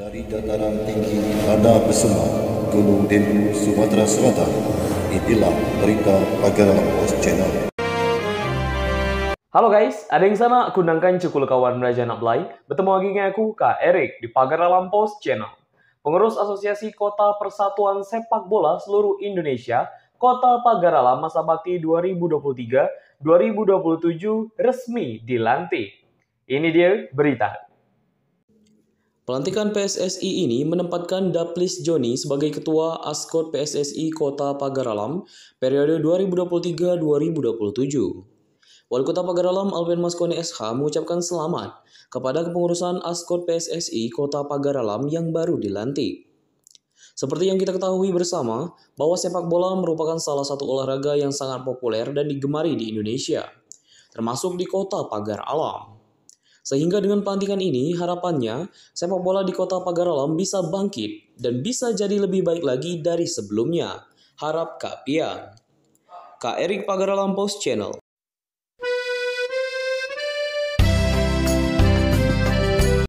Dari dataran tinggi Nada Besuma, Gunung Dendu, Sumatera Selatan, inilah berita Pagara Pos Channel. Halo guys, ada yang sana Kundangkan cukul kawan Raja Nablai, bertemu lagi dengan aku, Kak Erik, di Pagar Alam Pos Channel. Pengurus Asosiasi Kota Persatuan Sepak Bola Seluruh Indonesia, Kota Pagar Alam Masa Bakti 2023-2027 resmi dilantik. Ini dia berita. Pelantikan PSSI ini menempatkan Daplis Joni sebagai Ketua Askot PSSI Kota Pagar Alam periode 2023-2027. Wali Kota Alam Alvin Maskoni SH mengucapkan selamat kepada kepengurusan Askot PSSI Kota Pagar Alam yang baru dilantik. Seperti yang kita ketahui bersama, bahwa sepak bola merupakan salah satu olahraga yang sangat populer dan digemari di Indonesia, termasuk di kota pagar alam. Sehingga dengan pelantikan ini, harapannya sepak bola di kota Pagar Alam bisa bangkit dan bisa jadi lebih baik lagi dari sebelumnya. Harap Kak Pia, Kak Erik Pagar Alam Post Channel